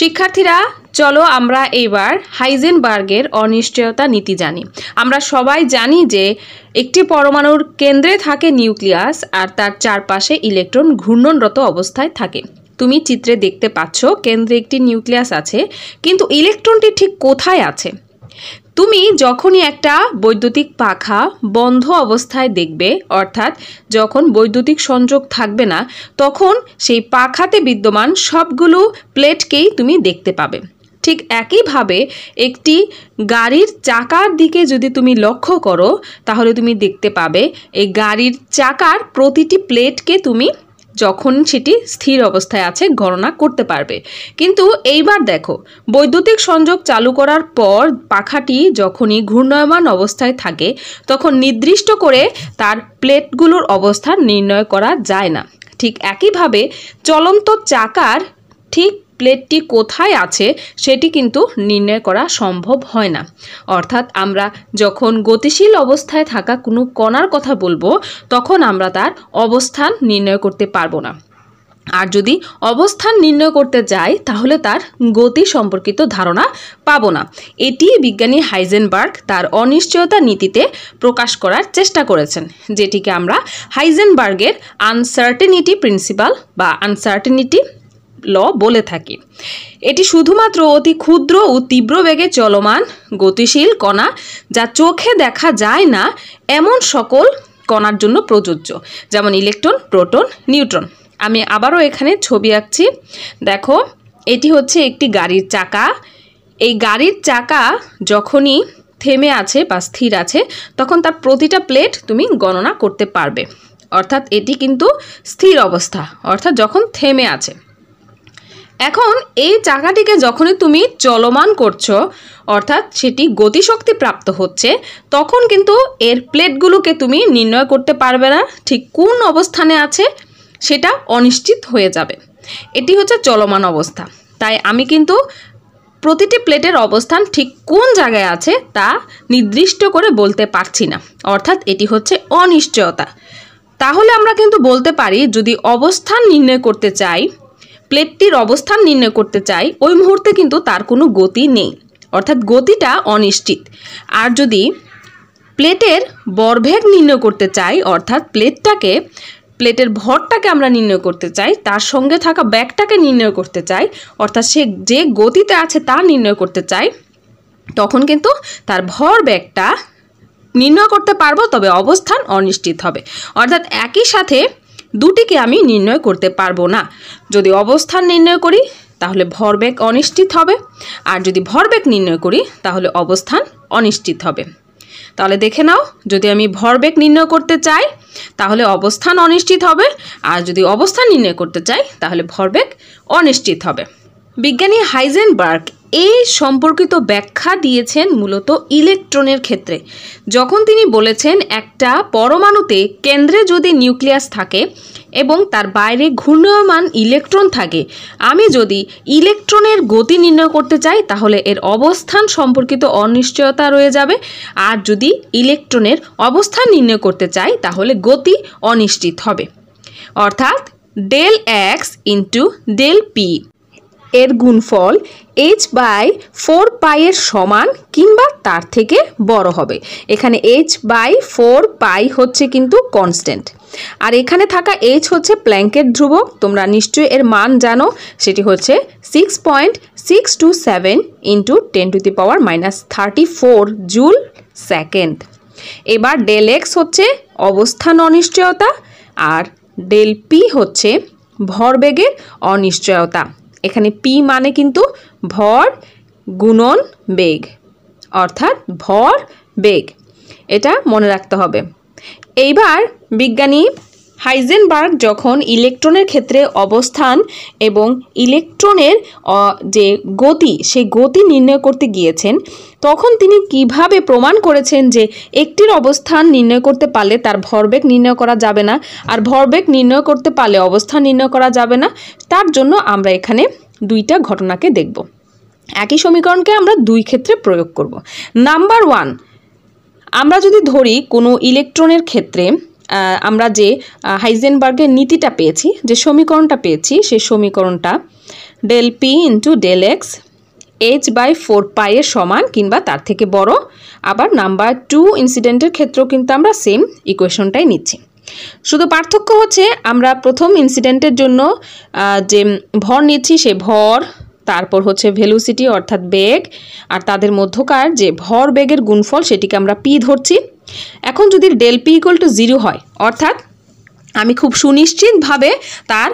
শিক্ষার্থীরা চলো আমরা এইবার হাইজেনবার্গের অনিশ্চয়তা নীতি জানি আমরা সবাই জানি যে একটি পরমাণুর কেন্দ্রে থাকে নিউক্লিয়াস আর তার চারপাশে ইলেকট্রন ঘূর্ণনরত অবস্থায় থাকে তুমি চিত্রে দেখতে পাচ্ছ কেন্দ্রে একটি নিউক্লিয়াস আছে কিন্তু ইলেকট্রনটি ঠিক কোথায় আছে তুমি যখনই একটা বৈদ্যুতিক পাখা বন্ধ অবস্থায় দেখবে অর্থাৎ যখন বৈদ্যুতিক সংযোগ থাকবে না তখন সেই পাখাতে বিদ্যমান সবগুলো প্লেটকেই তুমি দেখতে পাবে ঠিক একইভাবে একটি গাড়ির চাকার দিকে যদি তুমি লক্ষ্য করো তাহলে তুমি দেখতে পাবে এই গাড়ির চাকার প্রতিটি প্লেটকে তুমি যখন সেটি স্থির অবস্থায় আছে গণনা করতে পারবে কিন্তু এইবার দেখো বৈদ্যুতিক সংযোগ চালু করার পর পাখাটি যখনই ঘূর্ণয়মান অবস্থায় থাকে তখন নির্দিষ্ট করে তার প্লেটগুলোর অবস্থা নির্ণয় করা যায় না ঠিক একইভাবে চলন্ত চাকার ঠিক প্লেটটি কোথায় আছে সেটি কিন্তু নির্ণয় করা সম্ভব হয় না অর্থাৎ আমরা যখন গতিশীল অবস্থায় থাকা কোনো কণার কথা বলবো তখন আমরা তার অবস্থান নির্ণয় করতে পারবো না আর যদি অবস্থান নির্ণয় করতে যাই তাহলে তার গতি সম্পর্কিত ধারণা পাব না এটি বিজ্ঞানী হাইজেনবার্গ তার অনিশ্চয়তা নীতিতে প্রকাশ করার চেষ্টা করেছেন যেটিকে আমরা হাইজেনবার্গের আনসার্টেনিটি প্রিন্সিপাল বা আনসার্টেনিটি ল বলে থাকি এটি শুধুমাত্র অতি ক্ষুদ্র ও তীব্র বেগে চলমান গতিশীল কণা যা চোখে দেখা যায় না এমন সকল কণার জন্য প্রযোজ্য যেমন ইলেকট্রন প্রোটন নিউট্রন আমি আবারও এখানে ছবি আঁকছি দেখো এটি হচ্ছে একটি গাড়ির চাকা এই গাড়ির চাকা যখনই থেমে আছে বা স্থির আছে তখন তার প্রতিটা প্লেট তুমি গণনা করতে পারবে অর্থাৎ এটি কিন্তু স্থির অবস্থা অর্থাৎ যখন থেমে আছে এখন এই চাকাটিকে যখনই তুমি চলমান করছো অর্থাৎ সেটি গতিশক্তি প্রাপ্ত হচ্ছে তখন কিন্তু এর প্লেটগুলোকে তুমি নির্ণয় করতে পারবে না ঠিক কোন অবস্থানে আছে সেটা অনিশ্চিত হয়ে যাবে এটি হচ্ছে চলমান অবস্থা তাই আমি কিন্তু প্রতিটি প্লেটের অবস্থান ঠিক কোন জায়গায় আছে তা নির্দিষ্ট করে বলতে পারছি না অর্থাৎ এটি হচ্ছে অনিশ্চয়তা তাহলে আমরা কিন্তু বলতে পারি যদি অবস্থান নির্ণয় করতে চাই প্লেটটির অবস্থান নির্ণয় করতে চাই ওই মুহূর্তে কিন্তু তার কোনো গতি নেই অর্থাৎ গতিটা অনিশ্চিত আর যদি প্লেটের বরভেগ নির্ণয় করতে চাই অর্থাৎ প্লেটটাকে প্লেটের ভরটাকে আমরা নির্ণয় করতে চাই তার সঙ্গে থাকা ব্যাগটাকে নির্ণয় করতে চাই অর্থাৎ সে যে গতিতে আছে তা নির্ণয় করতে চাই তখন কিন্তু তার ভর ব্যাগটা নির্ণয় করতে পারবো তবে অবস্থান অনিশ্চিত হবে অর্থাৎ একই সাথে দুটিকে আমি নির্ণয় করতে পারবো না যদি অবস্থান নির্ণয় করি তাহলে ভরবেগ অনিশ্চিত হবে আর যদি ভরবেগ নির্ণয় করি তাহলে অবস্থান অনিশ্চিত হবে তাহলে দেখে নাও যদি আমি ভরবেগ নির্ণয় করতে চাই তাহলে অবস্থান অনিশ্চিত হবে আর যদি অবস্থান নির্ণয় করতে চাই তাহলে ভরবেগ অনিশ্চিত হবে বিজ্ঞানী হাইজেনবার্গ এই সম্পর্কিত ব্যাখ্যা দিয়েছেন মূলত ইলেকট্রনের ক্ষেত্রে যখন তিনি বলেছেন একটা পরমাণুতে কেন্দ্রে যদি নিউক্লিয়াস থাকে এবং তার বাইরে ঘূর্ণয়মান ইলেকট্রন থাকে আমি যদি ইলেকট্রনের গতি নির্ণয় করতে চাই তাহলে এর অবস্থান সম্পর্কিত অনিশ্চয়তা রয়ে যাবে আর যদি ইলেকট্রনের অবস্থান নির্ণয় করতে চাই তাহলে গতি অনিশ্চিত হবে অর্থাৎ del x into del p এর গুণফল এইচ বাই ফোর পাইয়ের সমান কিংবা তার থেকে বড় হবে এখানে এইচ বাই ফোর পাই হচ্ছে কিন্তু কনস্ট্যান্ট আর এখানে থাকা এইচ হচ্ছে প্ল্যাঙ্কের ধ্রুবক তোমরা নিশ্চয়ই এর মান জানো সেটি হচ্ছে six point six two seven into ten to the power minus thirty four joule second এবার ডেল এক্স হচ্ছে অবস্থান অনিশ্চয়তা আর ডেল পি হচ্ছে ভরবেগের অনিশ্চয়তা এখানে পি মানে কিন্তু ভর গুণন বেগ অর্থাৎ ভর বেগ এটা মনে রাখতে হবে এইবার বিজ্ঞানী হাইজেনবার্গ যখন ইলেকট্রনের ক্ষেত্রে অবস্থান এবং ইলেকট্রনের যে গতি সেই গতি নির্ণয় করতে গিয়েছেন তখন তিনি কিভাবে প্রমাণ করেছেন যে একটির অবস্থান নির্ণয় করতে পারলে তার ভরবেগ নির্ণয় করা যাবে না আর ভরবেগ নির্ণয় করতে পারলে অবস্থান নির্ণয় করা যাবে না তার জন্য আমরা এখানে দুইটা ঘটনাকে দেখব একই সমীকরণকে আমরা দুই ক্ষেত্রে প্রয়োগ করব নাম্বার ওয়ান আমরা যদি ধরি কোনো ইলেকট্রনের ক্ষেত্রে আমরা যে হাইজেনবার্গের নীতিটা পেয়েছি যে সমীকরণটা পেয়েছি সেই সমীকরণটা del p into del x h by four পাইয়ের সমান কিংবা তার থেকে বড় আবার নাম্বার টু ইনসিডেন্টের ক্ষেত্রেও কিন্তু আমরা সেম ইকুয়েশনটাই নিচ্ছি শুধু পার্থক্য হচ্ছে আমরা প্রথম ইনসিডেন্টের জন্য যে ভর নিচ্ছি সে ভর তারপর হচ্ছে ভেলুসিটি অর্থাৎ বেগ আর তাদের মধ্যকার যে ভর বেগের গুণফল সেটিকে আমরা পি ধরছি এখন যদি del p equal to zero হয় অর্থাৎ আমি খুব সুনিশ্চিতভাবে তার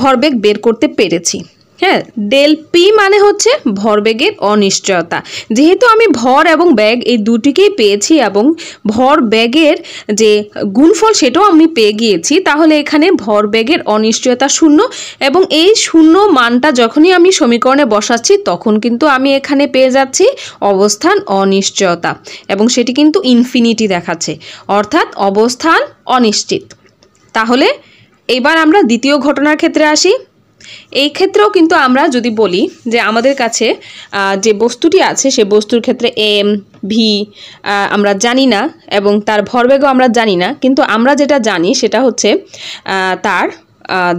ভরবেগ বের করতে পেরেছি হ্যাঁ ডেল পি মানে হচ্ছে ভরবেগের অনিশ্চয়তা যেহেতু আমি ভর এবং ব্যাগ এই দুটিকেই পেয়েছি এবং ভর ব্যাগের যে গুণফল সেটাও আমি পেয়ে গিয়েছি তাহলে এখানে ভর ব্যাগের অনিশ্চয়তা শূন্য এবং এই শূন্য মানটা যখনই আমি সমীকরণে বসাচ্ছি তখন কিন্তু আমি এখানে পেয়ে যাচ্ছি অবস্থান অনিশ্চয়তা এবং সেটি কিন্তু ইনফিনিটি দেখাচ্ছে অর্থাৎ অবস্থান অনিশ্চিত তাহলে এবার আমরা দ্বিতীয় ঘটনার ক্ষেত্রে আসি এই ক্ষেত্রেও কিন্তু আমরা যদি বলি যে আমাদের কাছে যে বস্তুটি আছে সে বস্তুর ক্ষেত্রে এম ভি আমরা জানি না এবং তার ভরবেগও আমরা জানি না কিন্তু আমরা যেটা জানি সেটা হচ্ছে তার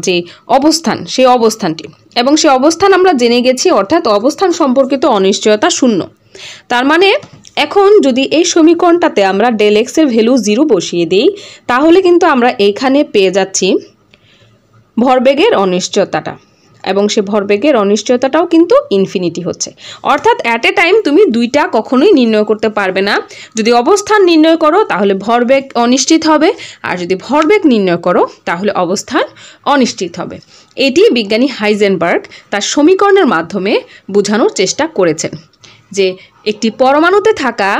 যে অবস্থান সেই অবস্থানটি এবং সে অবস্থান আমরা জেনে গেছি অর্থাৎ অবস্থান সম্পর্কিত অনিশ্চয়তা শূন্য তার মানে এখন যদি এই সমীকরণটাতে আমরা ডেলেক্সের ভ্যালু জিরো বসিয়ে দিই তাহলে কিন্তু আমরা এইখানে পেয়ে যাচ্ছি ভরবেগের অনিশ্চয়তাটা এবং সে ভরবেগের অনিশ্চয়তাটাও কিন্তু ইনফিনিটি হচ্ছে অর্থাৎ অ্যাট এ টাইম তুমি দুইটা কখনোই নির্ণয় করতে পারবে না যদি অবস্থান নির্ণয় করো তাহলে ভরবেগ অনিশ্চিত হবে আর যদি ভরবেগ নির্ণয় করো তাহলে অবস্থান অনিশ্চিত হবে এটি বিজ্ঞানী হাইজেনবার্গ তার সমীকরণের মাধ্যমে বোঝানোর চেষ্টা করেছেন যে একটি পরমাণুতে থাকা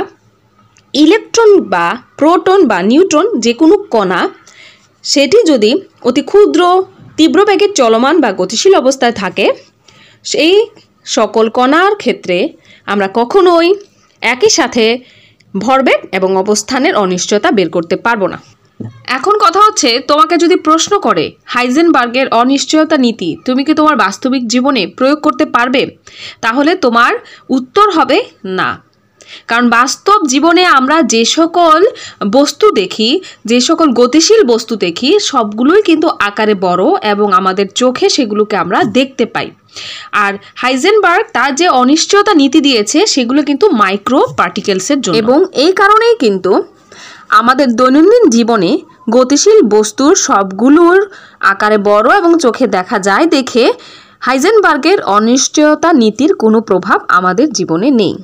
ইলেকট্রন বা প্রোটন বা নিউট্রন যে কোনো কণা সেটি যদি অতি ক্ষুদ্র তীব্র বেগে চলমান বা গতিশীল অবস্থায় থাকে সেই সকল কণার ক্ষেত্রে আমরা কখনোই একই সাথে ভরবেগ এবং অবস্থানের অনিশ্চয়তা বের করতে পারবো না এখন কথা হচ্ছে তোমাকে যদি প্রশ্ন করে হাইজেনবার্গের অনিশ্চয়তা নীতি তুমি কি তোমার বাস্তবিক জীবনে প্রয়োগ করতে পারবে তাহলে তোমার উত্তর হবে না কারণ বাস্তব জীবনে আমরা যে সকল বস্তু দেখি যে সকল গতিশীল বস্তু দেখি সবগুলোই কিন্তু আকারে বড় এবং আমাদের চোখে সেগুলোকে আমরা দেখতে পাই আর হাইজেনবার্গ তার যে অনিশ্চয়তা নীতি দিয়েছে সেগুলো কিন্তু মাইক্রো পার্টিকেলসের জন্য এবং এই কারণেই কিন্তু আমাদের দৈনন্দিন জীবনে গতিশীল বস্তুর সবগুলোর আকারে বড় এবং চোখে দেখা যায় দেখে হাইজেনবার্গের অনিশ্চয়তা নীতির কোনো প্রভাব আমাদের জীবনে নেই